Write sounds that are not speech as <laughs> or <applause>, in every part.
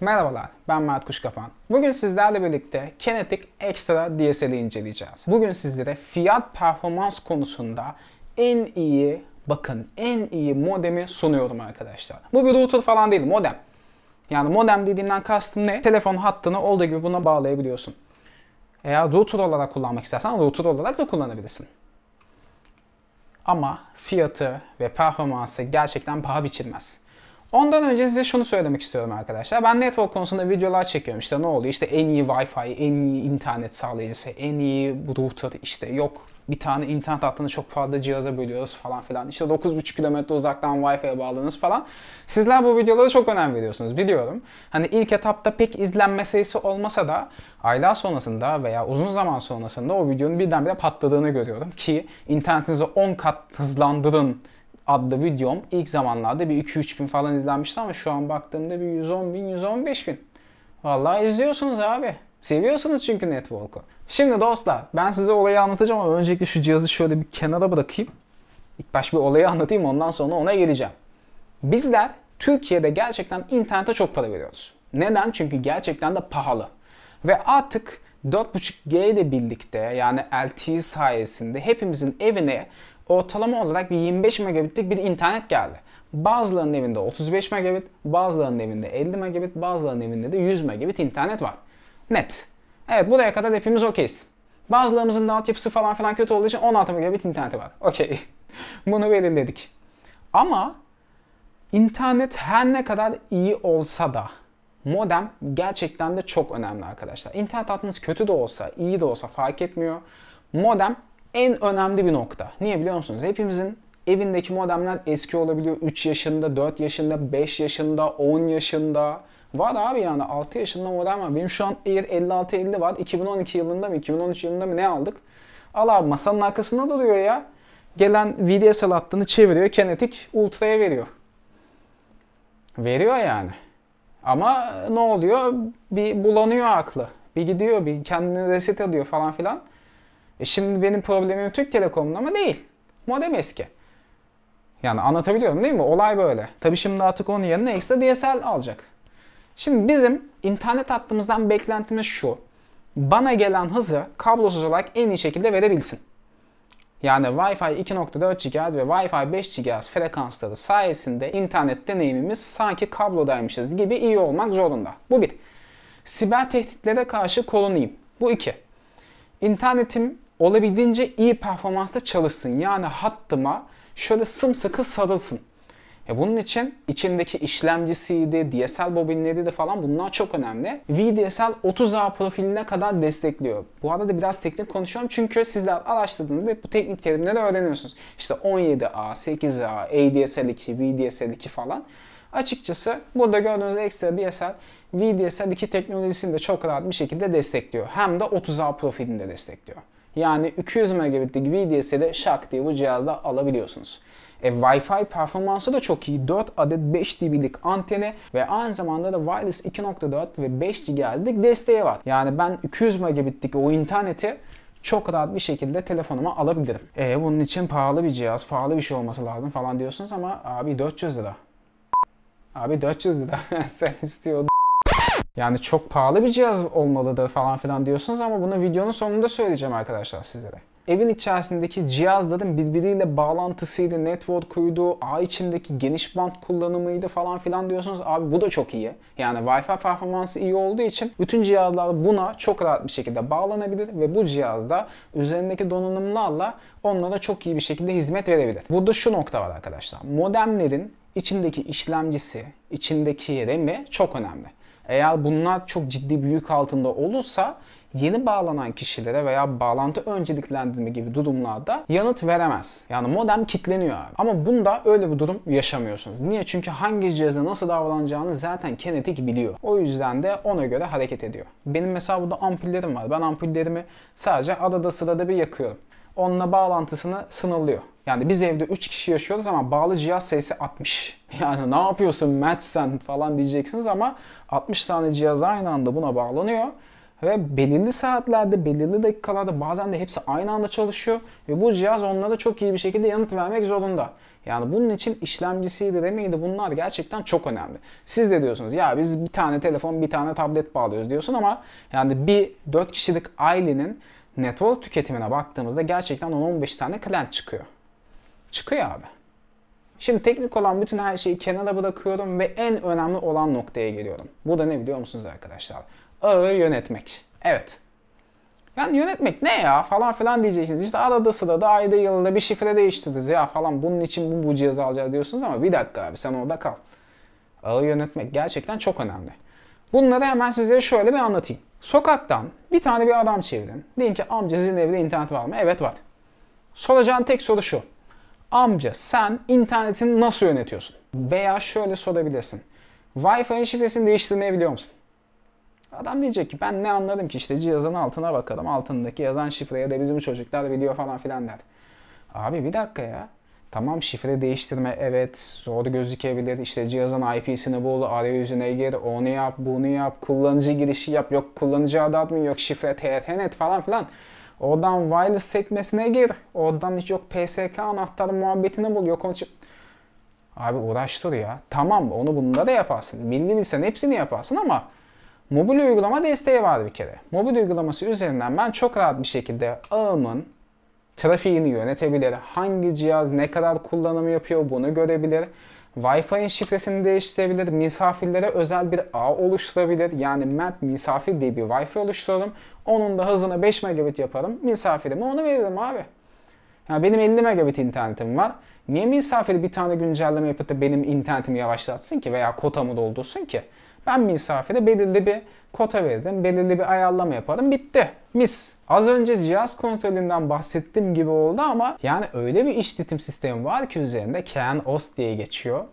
Merhabalar, ben Mert Kuşkapan. Bugün sizlerle birlikte Kinetic Extra DSL'i inceleyeceğiz. Bugün sizlere fiyat performans konusunda en iyi, bakın en iyi modemi sunuyorum arkadaşlar. Bu bir router falan değil, modem. Yani modem dediğimden kastım ne? Telefon hattını olduğu gibi buna bağlayabiliyorsun. Eğer router olarak kullanmak istersen router olarak da kullanabilirsin. Ama fiyatı ve performansı gerçekten paha biçilmez. Ondan önce size şunu söylemek istiyorum arkadaşlar. Ben network konusunda videolar çekiyorum. İşte ne oluyor? İşte en iyi Wi-Fi, en iyi internet sağlayıcısı, en iyi router işte yok bir tane internet hattını çok fazla cihaza bölüyoruz falan filan. İşte 9,5 kilometre uzaktan Wi-Fi'ye bağlanız falan. Sizler bu videolara çok önem veriyorsunuz biliyorum. Hani ilk etapta pek izlenme sayısı olmasa da aylar sonrasında veya uzun zaman sonrasında o videonun birdenbire patladığını görüyorum. Ki internetinizi 10 kat hızlandırın adlı videom ilk zamanlarda bir 2-3 bin falan izlenmişti ama şu an baktığımda bir 110 bin, 115 bin. Vallahi izliyorsunuz abi. Seviyorsunuz çünkü Netwalk'u. Şimdi dostlar ben size olayı anlatacağım ama öncelikle şu cihazı şöyle bir kenara bırakayım. İlk baş bir olayı anlatayım ondan sonra ona geleceğim. Bizler Türkiye'de gerçekten internete çok para veriyoruz. Neden? Çünkü gerçekten de pahalı. Ve artık 4.5G ile birlikte yani LTE sayesinde hepimizin evine ortalama olarak bir 25 megabitlik bir internet geldi. Bazılarının evinde 35 megabit, bazılarının evinde 50 megabit, bazılarının evinde de 100 megabit internet var. Net. Evet buraya kadar hepimiz okeyiz. Bazılarımızın da altyapısı falan filan kötü olduğu için 16 megabit interneti var. <laughs> Okey. Bunu verin dedik. Ama internet her ne kadar iyi olsa da modem gerçekten de çok önemli arkadaşlar. İnternet hattınız kötü de olsa, iyi de olsa fark etmiyor. Modem en önemli bir nokta. Niye biliyor musunuz? Hepimizin evindeki modemler eski olabiliyor. 3 yaşında, 4 yaşında, 5 yaşında, 10 yaşında. Var abi yani 6 yaşında modem var. Benim şu an Air 5650 var. 2012 yılında mı 2013 yılında mı ne aldık? Al abi masanın arkasında duruyor ya. Gelen VDSL hattını çeviriyor. Kinetik Ultra'ya veriyor. Veriyor yani. Ama ne oluyor? Bir bulanıyor aklı. Bir gidiyor, bir kendini reset ediyor falan filan. E şimdi benim problemim Türk Telekom'un ama değil. Modem eski. Yani anlatabiliyorum değil mi? Olay böyle. Tabi şimdi artık onun yerine ekstra DSL alacak. Şimdi bizim internet hattımızdan beklentimiz şu. Bana gelen hızı kablosuz olarak en iyi şekilde verebilsin. Yani Wi-Fi 2.4 GHz ve Wi-Fi 5 GHz frekansları sayesinde internet deneyimimiz sanki kablodaymışız gibi iyi olmak zorunda. Bu bir. Siber tehditlere karşı korunayım. Bu iki. İnternetim olabildiğince iyi performansta çalışsın. Yani hattıma şöyle sımsıkı sarılsın. E bunun için içindeki işlemcisiydi, DSL de falan bunlar çok önemli. VDSL 30A profiline kadar destekliyor. Bu arada biraz teknik konuşuyorum çünkü sizler araştırdığınızda bu teknik terimleri öğreniyorsunuz. İşte 17A, 8A, ADSL2, VDSL2 falan. Açıkçası burada gördüğünüz ekstra DSL, VDSL2 teknolojisini de çok rahat bir şekilde destekliyor. Hem de 30A profilini de destekliyor. Yani 200 megabitlik VDS'i de şak diye bu cihazda alabiliyorsunuz. E, Wi-Fi performansı da çok iyi. 4 adet 5 dB'lik anteni ve aynı zamanda da wireless 2.4 ve 5 GB'lik desteği var. Yani ben 200 megabitlik o interneti çok rahat bir şekilde telefonuma alabilirim. E, bunun için pahalı bir cihaz, pahalı bir şey olması lazım falan diyorsunuz ama abi 400 lira. Abi 400 lira <laughs> sen istiyordun. Yani çok pahalı bir cihaz olmalı da falan filan diyorsunuz ama bunu videonun sonunda söyleyeceğim arkadaşlar size de. Evin içerisindeki cihazların birbiriyle bağlantısıydı, network'uydu, ağ içindeki geniş bant kullanımıydı falan filan diyorsunuz. Abi bu da çok iyi. Yani Wi-Fi performansı iyi olduğu için bütün cihazlar buna çok rahat bir şekilde bağlanabilir ve bu cihazda üzerindeki donanımlarla onlara çok iyi bir şekilde hizmet verebilir. Burada şu nokta var arkadaşlar. Modemlerin içindeki işlemcisi, içindeki RAM'i çok önemli. Eğer bunlar çok ciddi bir yük altında olursa yeni bağlanan kişilere veya bağlantı önceliklendirme gibi durumlarda yanıt veremez. Yani modem kilitleniyor abi. Ama bunda öyle bir durum yaşamıyorsunuz. Niye? Çünkü hangi cihaza nasıl davranacağını zaten kinetik biliyor. O yüzden de ona göre hareket ediyor. Benim mesela burada ampullerim var. Ben ampullerimi sadece arada sırada bir yakıyorum onunla bağlantısını sınırlıyor. Yani biz evde 3 kişi yaşıyoruz ama bağlı cihaz sayısı 60. <laughs> Yani ne yapıyorsun Matt sen falan diyeceksiniz ama 60 tane cihaz aynı anda buna bağlanıyor. Ve belirli saatlerde, belirli dakikalarda bazen de hepsi aynı anda çalışıyor. Ve bu cihaz onlara çok iyi bir şekilde yanıt vermek zorunda. Yani bunun için işlemcisiydi remiydi bunlar gerçekten çok önemli. Siz de diyorsunuz ya biz bir tane telefon bir tane tablet bağlıyoruz diyorsun ama yani bir 4 kişilik ailenin network tüketimine baktığımızda gerçekten 10-15 tane client çıkıyor. Çıkıyor abi. Şimdi teknik olan bütün her şeyi kenara bırakıyorum ve en önemli olan noktaya geliyorum. Bu da ne biliyor musunuz arkadaşlar? Ağı yönetmek. Evet. Yani yönetmek ne ya falan filan diyeceksiniz. İşte arada sırada ayda yılda bir şifre değiştiririz ya falan bunun için bu, bu cihazı alacağız diyorsunuz ama bir dakika abi sen orada kal. Ağı yönetmek gerçekten çok önemli. Bunları hemen size şöyle bir anlatayım. Sokaktan bir tane bir adam çevirin. Diyin ki amca sizin evde internet var mı? Evet var. Soracağın tek soru şu. Amca sen internetini nasıl yönetiyorsun? Veya şöyle sorabilirsin. Wi-Fi şifresini değiştirmeyebiliyor musun? Adam diyecek ki ben ne anladım ki işte cihazın altına bakalım. Altındaki yazan şifreye de bizim çocuklar video falan filan der. Abi bir dakika ya. Tamam şifre değiştirme evet zor gözükebilir. İşte cihazın IP'sini bul, arayüzüne gir, onu yap, bunu yap, kullanıcı girişi yap, yok kullanıcı adı mı yok şifre TRTNet e falan filan. Oradan wireless sekmesine gir. Oradan hiç yok PSK anahtarı muhabbetini bul. Yok onun için... Abi uğraştır ya. Tamam onu bunda da yaparsın. Bilgiliysen hepsini yaparsın ama mobil uygulama desteği var bir kere. Mobil uygulaması üzerinden ben çok rahat bir şekilde ağımın trafiğini yönetebilir. Hangi cihaz ne kadar kullanım yapıyor bunu görebilir. Wi-Fi'nin şifresini değiştirebilir, misafirlere özel bir ağ oluşturabilir. Yani ben misafir diye bir Wi-Fi oluştururum. Onun da hızını 5 megabit yaparım. Misafirime onu veririm abi. Yani benim 50 megabit internetim var. Niye misafir bir tane güncelleme yapıp da benim internetimi yavaşlatsın ki veya kotamı doldursun ki? Ben misafire belirli bir kota verdim, belirli bir ayarlama yapardım, Bitti. Mis. Az önce cihaz kontrolünden bahsettiğim gibi oldu ama yani öyle bir işletim sistemi var ki üzerinde CAN OS diye geçiyor.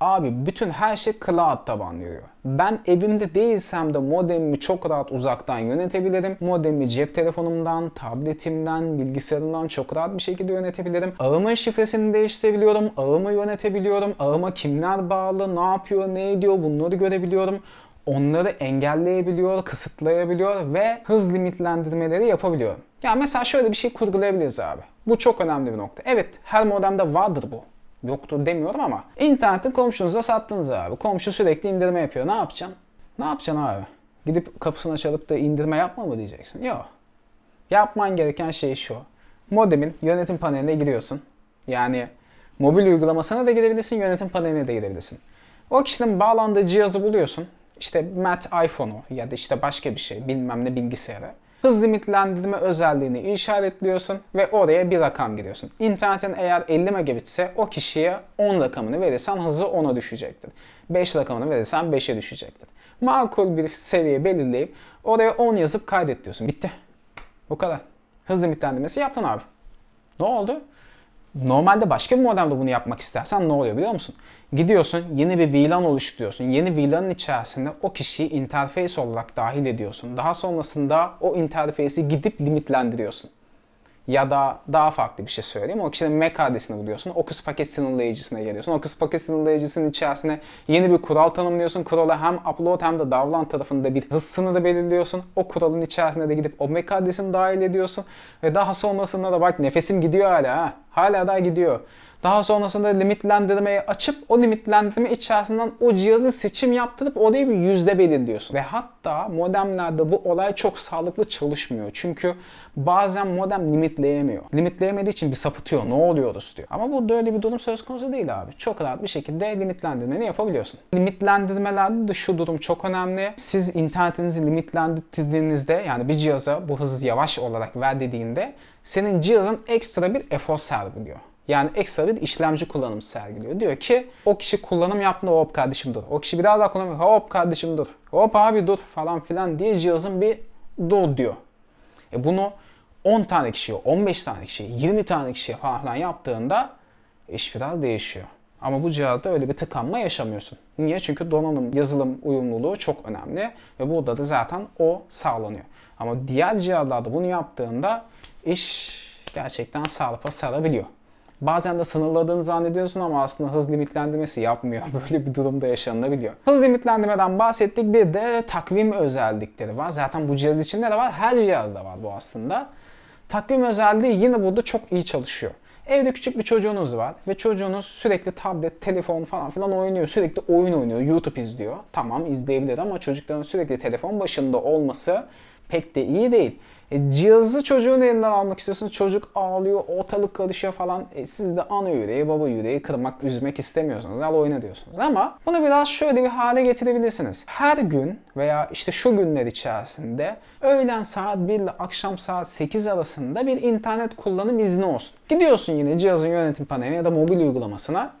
Abi bütün her şey cloud tabanlı yürüyor. Ben evimde değilsem de modemimi çok rahat uzaktan yönetebilirim. Modemi cep telefonumdan, tabletimden, bilgisayarımdan çok rahat bir şekilde yönetebilirim. Ağımın şifresini değiştirebiliyorum, ağımı yönetebiliyorum, ağıma kimler bağlı, ne yapıyor, ne ediyor bunları görebiliyorum onları engelleyebiliyor, kısıtlayabiliyor ve hız limitlendirmeleri yapabiliyorum. Ya yani mesela şöyle bir şey kurgulayabiliriz abi. Bu çok önemli bir nokta. Evet her modemde vardır bu yoktur demiyorum ama internette komşunuza sattınız abi. Komşu sürekli indirme yapıyor. Ne yapacaksın? Ne yapacaksın abi? Gidip kapısına çalıp da indirme yapma mı diyeceksin? Yok. Yapman gereken şey şu. Modemin yönetim paneline giriyorsun. Yani mobil uygulamasına da girebilirsin, yönetim paneline de girebilirsin. O kişinin bağlandığı cihazı buluyorsun. İşte Mac iPhone'u ya da işte başka bir şey, bilmem ne bilgisayarı hız limitlendirme özelliğini işaretliyorsun ve oraya bir rakam giriyorsun. İnternetin eğer 50 megabit ise o kişiye 10 rakamını verirsen hızı 10'a düşecektir. 5 rakamını verirsen 5'e düşecektir. Makul bir seviye belirleyip oraya 10 yazıp kaydet diyorsun. Bitti. Bu kadar. Hız limitlendirmesi yaptın abi. Ne oldu? Normalde başka bir modemde bunu yapmak istersen ne oluyor biliyor musun? Gidiyorsun yeni bir VLAN oluşturuyorsun. Yeni VLAN'ın içerisinde o kişiyi interface olarak dahil ediyorsun. Daha sonrasında o interface'i gidip limitlendiriyorsun ya da daha farklı bir şey söyleyeyim. O kişinin MAC adresini buluyorsun. Okus paket sınırlayıcısına geliyorsun. Okus paket sınırlayıcısının içerisine yeni bir kural tanımlıyorsun. Kurala hem upload hem de download tarafında bir hız sınırı belirliyorsun. O kuralın içerisine de gidip o MAC adresini dahil ediyorsun. Ve daha sonrasında da bak nefesim gidiyor hala ha. Hala daha gidiyor. Daha sonrasında limitlendirmeyi açıp o limitlendirme içerisinden o cihazı seçim yaptırıp oraya bir yüzde belirliyorsun. Ve hatta modemlerde bu olay çok sağlıklı çalışmıyor. Çünkü bazen modem limitleyemiyor. Limitleyemediği için bir sapıtıyor. Ne oluyoruz diyor. Ama bu böyle bir durum söz konusu değil abi. Çok rahat bir şekilde limitlendirmeni yapabiliyorsun. Limitlendirmelerde de şu durum çok önemli. Siz internetinizi limitlendirdiğinizde yani bir cihaza bu hızı yavaş olarak ver dediğinde senin cihazın ekstra bir efor sergiliyor. Yani ekstra bir işlemci kullanımı sergiliyor. Diyor ki o kişi kullanım yaptığında hop kardeşim dur. O kişi biraz daha kullanım hop kardeşim dur. Hop abi dur falan filan diye cihazın bir dur diyor. E bunu 10 tane kişiye, 15 tane kişiye, 20 tane kişiye falan filan yaptığında iş biraz değişiyor. Ama bu cihazda öyle bir tıkanma yaşamıyorsun. Niye? Çünkü donanım, yazılım uyumluluğu çok önemli ve burada da zaten o sağlanıyor. Ama diğer cihazlarda bunu yaptığında iş gerçekten sarpa sarabiliyor. Bazen de sınırladığını zannediyorsun ama aslında hız limitlendirmesi yapmıyor. <laughs> Böyle bir durumda yaşanabiliyor. Hız limitlendirmeden bahsettik. Bir de takvim özellikleri var. Zaten bu cihaz içinde de var. Her cihazda var bu aslında. Takvim özelliği yine burada çok iyi çalışıyor. Evde küçük bir çocuğunuz var ve çocuğunuz sürekli tablet, telefon falan filan oynuyor. Sürekli oyun oynuyor, YouTube izliyor. Tamam izleyebilir ama çocukların sürekli telefon başında olması pek de iyi değil. E, cihazı çocuğun elinden almak istiyorsunuz. Çocuk ağlıyor, ortalık karışıyor falan. E, siz de ana yüreği, baba yüreği kırmak, üzmek istemiyorsunuz. Al oyna diyorsunuz. Ama bunu biraz şöyle bir hale getirebilirsiniz. Her gün veya işte şu günler içerisinde öğlen saat 1 ile akşam saat 8 arasında bir internet kullanım izni olsun. Gidiyorsun yine cihazın yönetim paneline ya da mobil uygulamasına.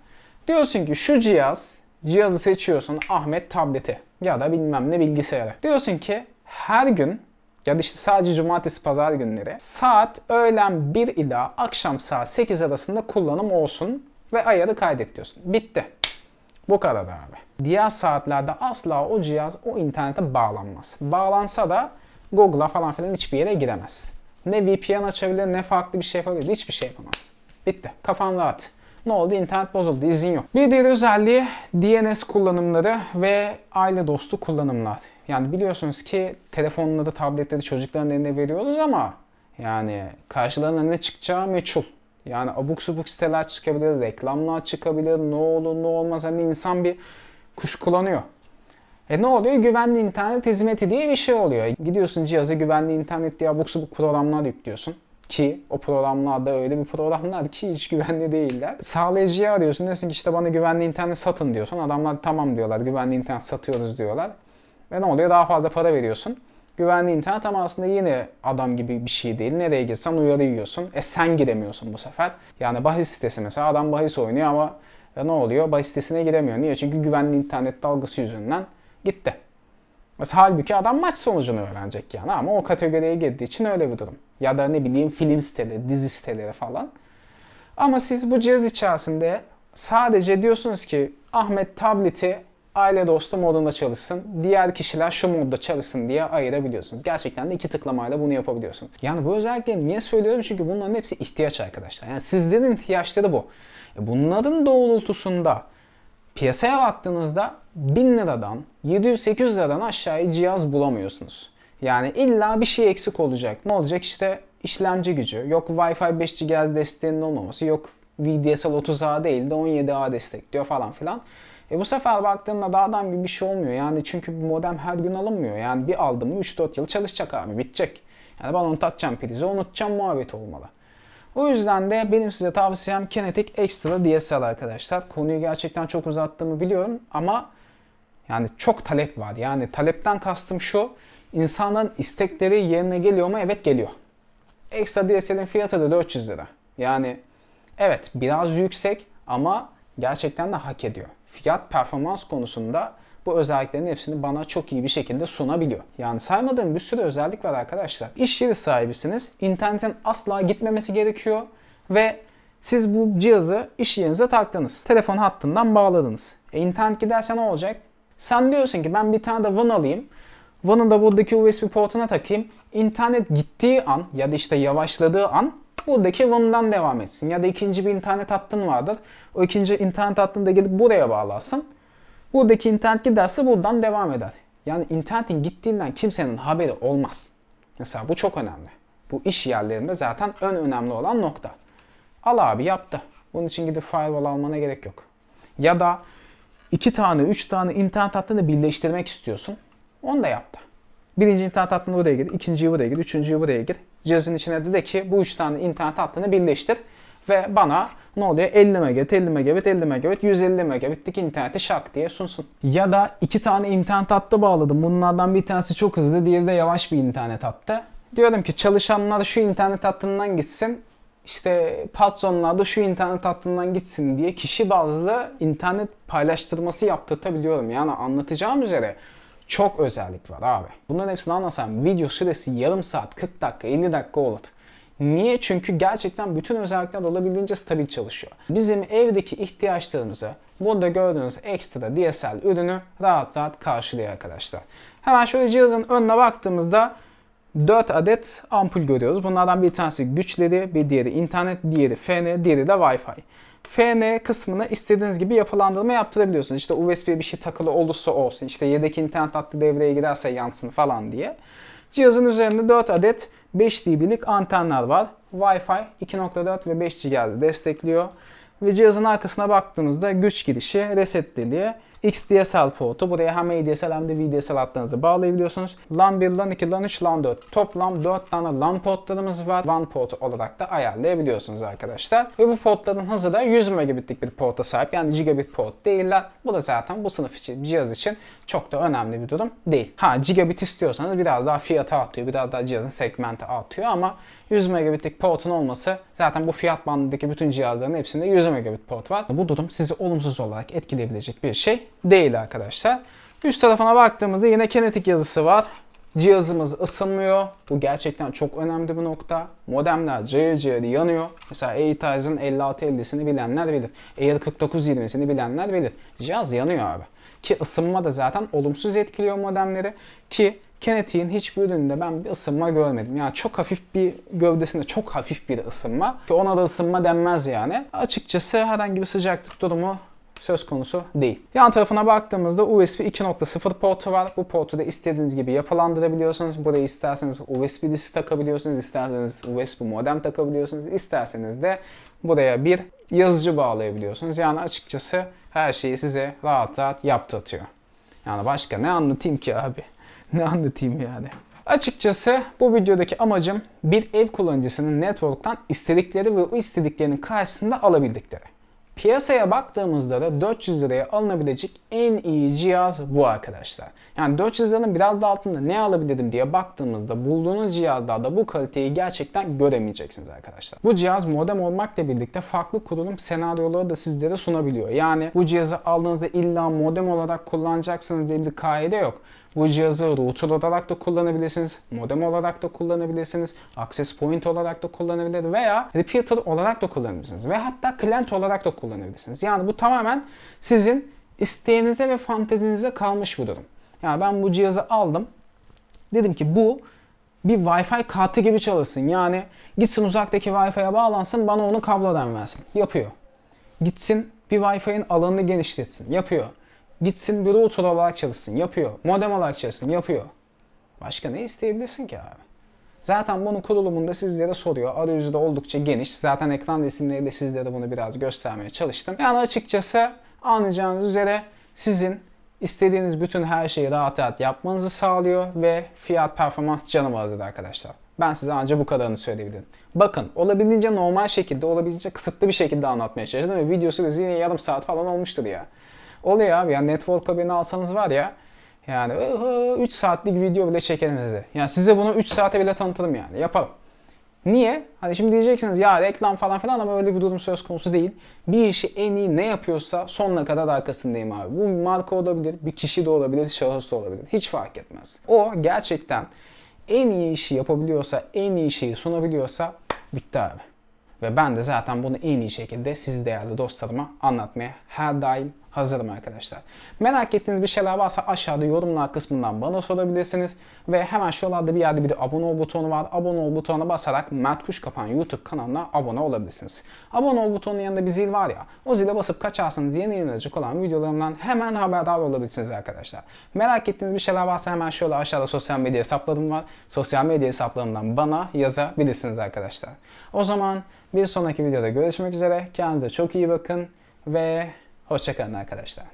Diyorsun ki şu cihaz, cihazı seçiyorsun Ahmet tableti ya da bilmem ne bilgisayarı. Diyorsun ki her gün ya işte sadece cumartesi pazar günleri saat öğlen 1 ila akşam saat 8 arasında kullanım olsun ve ayarı kaydet diyorsun. Bitti. Bu kadar abi. Diğer saatlerde asla o cihaz o internete bağlanmaz. Bağlansa da Google'a falan filan hiçbir yere giremez. Ne VPN açabilir ne farklı bir şey yapabilir. Hiçbir şey yapamaz. Bitti. Kafan rahat. Ne oldu? İnternet bozuldu. izin yok. Bir diğer özelliği DNS kullanımları ve aile dostu kullanımlar. Yani biliyorsunuz ki telefonları, tabletleri çocukların eline veriyoruz ama yani karşılarına ne çıkacağı meçhul. Yani abuk subuk siteler çıkabilir, reklamlar çıkabilir, ne olur ne olmaz. Hani insan bir kuşkulanıyor. E ne oluyor? Güvenli internet hizmeti diye bir şey oluyor. Gidiyorsun cihazı güvenli internet diye abuk subuk programlar yüklüyorsun ki o programlar da öyle bir programlar ki hiç güvenli değiller. Sağlayıcıyı arıyorsun diyorsun ki işte bana güvenli internet satın diyorsun. Adamlar tamam diyorlar güvenli internet satıyoruz diyorlar. Ve ne oluyor daha fazla para veriyorsun. Güvenli internet ama aslında yine adam gibi bir şey değil. Nereye gitsen uyarı yiyorsun. E sen giremiyorsun bu sefer. Yani bahis sitesi mesela adam bahis oynuyor ama e ne oluyor? Bahis sitesine giremiyor. Niye? Çünkü güvenli internet dalgası yüzünden gitti. Mesela halbuki adam maç sonucunu öğrenecek yani ama o kategoriye girdiği için öyle bir durum. Ya da ne bileyim film siteleri, dizi siteleri falan. Ama siz bu cihaz içerisinde sadece diyorsunuz ki Ahmet tableti aile dostu modunda çalışsın, diğer kişiler şu modda çalışsın diye ayırabiliyorsunuz. Gerçekten de iki tıklamayla bunu yapabiliyorsunuz. Yani bu özellikleri niye söylüyorum? Çünkü bunların hepsi ihtiyaç arkadaşlar. Yani sizlerin ihtiyaçları bu. E, bunların doğrultusunda Piyasaya baktığınızda 1000 liradan 700-800 liradan aşağıya cihaz bulamıyorsunuz. Yani illa bir şey eksik olacak. Ne olacak işte işlemci gücü, yok Wi-Fi 5 GHz desteğinin olmaması, yok VDSL 30A değil de 17A destekliyor falan filan. E bu sefer baktığında daha bir bir şey olmuyor. Yani çünkü bir modem her gün alınmıyor. Yani bir aldım mı 3-4 yıl çalışacak abi bitecek. Yani ben onu takacağım prize unutacağım muhabbet olmalı. O yüzden de benim size tavsiyem Kinetic Extra DSL arkadaşlar. Konuyu gerçekten çok uzattığımı biliyorum ama yani çok talep var. Yani talepten kastım şu. İnsanların istekleri yerine geliyor mu? Evet geliyor. Extra DSL'in fiyatı da 400 lira. Yani evet biraz yüksek ama gerçekten de hak ediyor. Fiyat performans konusunda bu özelliklerin hepsini bana çok iyi bir şekilde sunabiliyor. Yani saymadığım bir sürü özellik var arkadaşlar. İş yeri sahibisiniz. İnternetin asla gitmemesi gerekiyor ve siz bu cihazı iş yerinize taktınız. Telefon hattından bağladınız. E internet giderse ne olacak? Sen diyorsun ki ben bir tane de van alayım. Van'ı da buradaki USB portuna takayım. İnternet gittiği an ya da işte yavaşladığı an buradaki Van'dan devam etsin. Ya da ikinci bir internet hattın vardır. O ikinci internet hattını da gelip buraya bağlasın. Buradaki internet giderse buradan devam eder. Yani internetin gittiğinden kimsenin haberi olmaz. Mesela bu çok önemli. Bu iş yerlerinde zaten ön önemli olan nokta. Al abi yaptı. Bunun için gidip firewall almana gerek yok. Ya da iki tane, üç tane internet hattını birleştirmek istiyorsun. Onu da yaptı. Birinci internet hattını buraya gir, ikinciyi buraya gir, üçüncüyü buraya gir. Cihazın içine de, de ki bu üç tane internet hattını birleştir. Ve bana ne oluyor? 50 megabit, 50 megabit, 50 megabit, 150 megabitlik interneti şak diye sunsun. Ya da iki tane internet hattı bağladım. Bunlardan bir tanesi çok hızlı, diğeri de yavaş bir internet hattı. Diyorum ki çalışanlar şu internet hattından gitsin, işte patronlar da şu internet hattından gitsin diye kişi bazlı internet paylaştırması yaptırtabiliyorum. Yani anlatacağım üzere çok özellik var abi. Bunların hepsini anlasam video süresi yarım saat, 40 dakika, 50 dakika olur. Niye? Çünkü gerçekten bütün özellikler olabildiğince stabil çalışıyor. Bizim evdeki ihtiyaçlarımızı burada gördüğünüz ekstra DSL ürünü rahat rahat karşılıyor arkadaşlar. Hemen şöyle cihazın önüne baktığımızda 4 adet ampul görüyoruz. Bunlardan bir tanesi güçleri, bir diğeri internet, diğeri FN, diğeri de Wi-Fi. FN kısmını istediğiniz gibi yapılandırma yaptırabiliyorsunuz. İşte USB bir şey takılı olursa olsun, işte yedek internet hattı devreye girerse yansın falan diye. Cihazın üzerinde 4 adet 5 dB'lik antenler var. Wi-Fi 2.4 ve 5 GHz destekliyor. Ve cihazın arkasına baktığımızda güç girişi, reset deliği XDSL portu. Buraya hem ADSL hem de VDSL hatlarınızı bağlayabiliyorsunuz. LAN 1, LAN 2, LAN 3, LAN 4. Toplam 4 tane LAN portlarımız var. LAN portu olarak da ayarlayabiliyorsunuz arkadaşlar. Ve bu portların hızı da 100 megabitlik bir porta sahip. Yani gigabit port değiller. Bu da zaten bu sınıf için, cihaz için çok da önemli bir durum değil. Ha gigabit istiyorsanız biraz daha fiyatı artıyor. Biraz daha cihazın segmenti artıyor ama 100 megabitlik portun olması zaten bu fiyat bandındaki bütün cihazların hepsinde 100 megabit port var. Bu durum sizi olumsuz olarak etkileyebilecek bir şey değil arkadaşlar. Üst tarafına baktığımızda yine kinetik yazısı var. Cihazımız ısınmıyor. Bu gerçekten çok önemli bir nokta. Modemler cayır cayır yanıyor. Mesela AirTags'ın 5650'sini bilenler bilir. Air 4920'sini bilenler bilir. Cihaz yanıyor abi. Ki ısınma da zaten olumsuz etkiliyor modemleri. Ki Kennety'in hiçbir ürününde ben bir ısınma görmedim. Yani çok hafif bir gövdesinde çok hafif bir ısınma. Ki ona da ısınma denmez yani. Açıkçası herhangi bir sıcaklık durumu söz konusu değil. Yan tarafına baktığımızda USB 2.0 portu var. Bu portu da istediğiniz gibi yapılandırabiliyorsunuz. Buraya isterseniz USB disk takabiliyorsunuz, isterseniz USB modem takabiliyorsunuz, isterseniz de buraya bir yazıcı bağlayabiliyorsunuz. Yani açıkçası her şeyi size rahat rahat yaptırtıyor. Yani başka ne anlatayım ki abi? ne anlatayım yani. Açıkçası bu videodaki amacım bir ev kullanıcısının network'tan istedikleri ve o istediklerinin karşısında alabildikleri. Piyasaya baktığımızda da 400 liraya alınabilecek en iyi cihaz bu arkadaşlar. Yani 400 liranın biraz da altında ne alabilirim diye baktığımızda bulduğunuz cihazlarda bu kaliteyi gerçekten göremeyeceksiniz arkadaşlar. Bu cihaz modem olmakla birlikte farklı kurulum senaryoları da sizlere sunabiliyor. Yani bu cihazı aldığınızda illa modem olarak kullanacaksınız diye bir kaide yok. Bu cihazı router olarak da kullanabilirsiniz, modem olarak da kullanabilirsiniz, access point olarak da kullanabilir veya repeater olarak da kullanabilirsiniz ve hatta client olarak da kullanabilirsiniz. Yani bu tamamen sizin isteğinize ve fantezinize kalmış bir durum. Yani ben bu cihazı aldım. Dedim ki bu bir Wi-Fi kartı gibi çalışsın. Yani gitsin uzaktaki Wi-Fi'ye bağlansın bana onu kablodan versin. Yapıyor. Gitsin bir Wi-Fi'nin alanını genişletsin. Yapıyor. Gitsin bir router olarak çalışsın. Yapıyor. Modem olarak çalışsın. Yapıyor. Başka ne isteyebilirsin ki abi? Zaten bunun kurulumunda sizlere soruyor. Arayüzü de oldukça geniş. Zaten ekran resimleri de sizlere bunu biraz göstermeye çalıştım. Yani açıkçası anlayacağınız üzere sizin istediğiniz bütün her şeyi rahat rahat yapmanızı sağlıyor ve fiyat performans canım canavarıdır arkadaşlar. Ben size ancak bu kadarını söyleyebilirim. Bakın olabildiğince normal şekilde, olabildiğince kısıtlı bir şekilde anlatmaya çalıştım ve videosu da yine yarım saat falan olmuştur ya. Oluyor abi ya network'a beni alsanız var ya yani 3 saatlik video bile çekerim size. Yani size bunu 3 saate bile tanıtırım yani yapalım. Niye? Hani şimdi diyeceksiniz ya reklam falan filan ama öyle bir durum söz konusu değil. Bir işi en iyi ne yapıyorsa sonuna kadar arkasındayım abi. Bu marka olabilir, bir kişi de olabilir, şahıs da olabilir. Hiç fark etmez. O gerçekten en iyi işi yapabiliyorsa, en iyi şeyi sunabiliyorsa bitti abi. Ve ben de zaten bunu en iyi şekilde siz değerli dostlarıma anlatmaya her daim hazırım arkadaşlar. Merak ettiğiniz bir şeyler varsa aşağıda yorumlar kısmından bana sorabilirsiniz. Ve hemen şuralarda bir yerde bir de abone ol butonu var. Abone ol butonuna basarak Mert Kuş Kapan YouTube kanalına abone olabilirsiniz. Abone ol butonunun yanında bir zil var ya. O zile basıp kaçarsanız yeni yenilecek olan videolarımdan hemen haberdar olabilirsiniz arkadaşlar. Merak ettiğiniz bir şeyler varsa hemen şöyle aşağıda sosyal medya hesaplarım var. Sosyal medya hesaplarımdan bana yazabilirsiniz arkadaşlar. O zaman bir sonraki videoda görüşmek üzere. Kendinize çok iyi bakın ve Hoşçakalın arkadaşlar.